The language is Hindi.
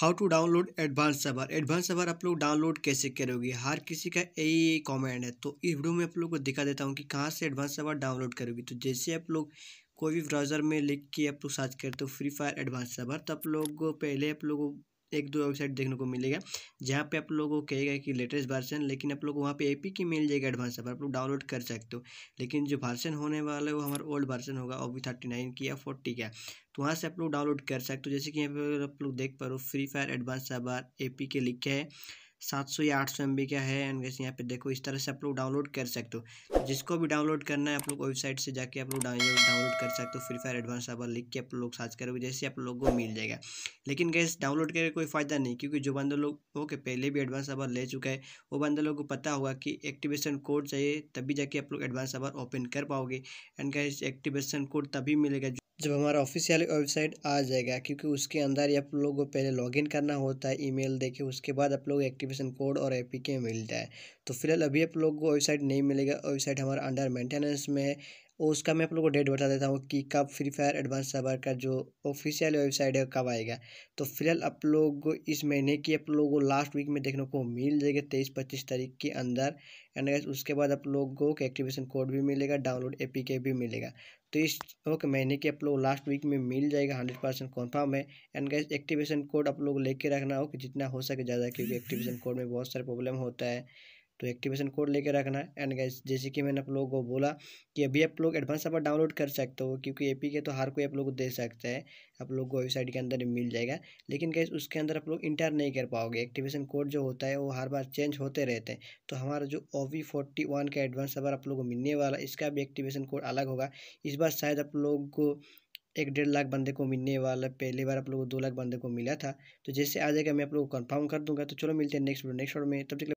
how to download advance server advance server आप लोग डाउनलोड कैसे करोगे हर किसी का यही कमेंट है तो इस वीडियो में आप लोग को दिखा देता हूँ कि कहाँ से एडवांस सर्वर डाउनलोड करोगे तो जैसे आप लोग कोई भी ब्राउज़र में लिख के आप लोग सर्च करते हो फ्री फायर एडवांस सर्वर तो आप लोग पहले आप लोग एक दो वेबसाइट देखने को मिलेगा जहाँ पे आप लोगों को कहेगा कि लेटेस्ट वर्जन लेकिन आप लोग वहाँ पे एपी की मिल जाएगा एडवांस आप लोग डाउनलोड कर सकते हो लेकिन जो वर्जन होने वाला है वो हमारा ओल्ड वर्जन होगा ओ भी थर्टी नाइन की या फोर्टी का तो वहाँ से आप लोग डाउनलोड कर सकते हो जैसे कि यहाँ पर आप लोग देख पा रहे हो फ्री फायर एडवांस सबार ए के लिखे है सात सौ या आठ सौ एम का है एंड वैसे यहाँ पे देखो इस तरह से आप लोग डाउनलोड कर सकते हो जिसको भी डाउनलोड करना है आप लोग वेबसाइट से जाके आप लोग डाउनलोड कर सकते हो फ्री फायर एडवांस आप लिख के आप लोग सर्च करोगे जैसे आप लोग को मिल जाएगा लेकिन गैस डाउनलोड करके कोई फ़ायदा नहीं क्योंकि जो बंदा लोग ओके पहले भी एडवांस आवर ले चुका है वो बंदा लोग को पता होगा कि एक्टिवेशन कोड चाहिए तभी जाके आप लोग एडवांस आवर ओपन कर पाओगे एंड गैस एक्टिवेशन कोड तभी मिलेगा जब हमारा ऑफिशियल वेबसाइट आ जाएगा क्योंकि उसके अंदर ही आप लोगों को पहले लॉगिन करना होता है ईमेल देके उसके बाद आप लोग एक्टिवेशन कोड और एपीके मिलता है तो फिलहाल अभी आप लोग को वेबसाइट नहीं मिलेगा वेबसाइट हमारा अंडर मेंटेनेंस में है और उसका मैं आप लोगों को डेट बता देता हूँ कि कब फ्री फायर एडवांस सर्वर का जो ऑफिशियल वेबसाइट है कब आएगा तो फिलहाल आप लोग इस महीने की आप लोगों को लास्ट वीक में देखने को मिल जाएगी तेईस पच्चीस तारीख के अंदर एंड उसके बाद आप लोगों को एक्टिवेशन कोड भी मिलेगा डाउनलोड ए भी मिलेगा तो इस ओके महीने की आप लोग लास्ट वीक में मिल जाएगा हंड्रेड परसेंट कन्फर्म है एंड गैस एक्टिवेशन कोड आप लोग लेके रखना हो कि जितना हो सके ज़्यादा क्योंकि एक्टिवेशन कोड में बहुत सारे प्रॉब्लम होता है तो एक्टिवेशन कोड लेके रखना है एंड गैस जैसे कि मैंने आप लोगों को बोला कि अभी आप लोग एडवांस आप डाउनलोड कर सकते हो क्योंकि ए के तो हर कोई आप लोग को दे सकते हैं आप लोग को वेबसाइट के अंदर मिल जाएगा लेकिन गैस उसके अंदर आप लोग इंटर नहीं कर पाओगे एक्टिवेशन कोड जो होता है वो हर बार चेंज होते रहते हैं तो हमारा जो ओ वी फोर्टी वन का एडवांस अबर आप लोग को मिलने वाला इसका भी एक्टिवेशन कोड अलग होगा इस बार शायद आप लोग को एक डेढ़ लाख बंदे को मिलने वाला पहली बार आप लोगों को दो लाख बंदे को मिला था तो जैसे आ जाएगा मैं आप लोगों को कंफर्म कर दूंगा तो चलो मिलते हैं नेक्स्ट नेक्स्ट वीडियो में तब तक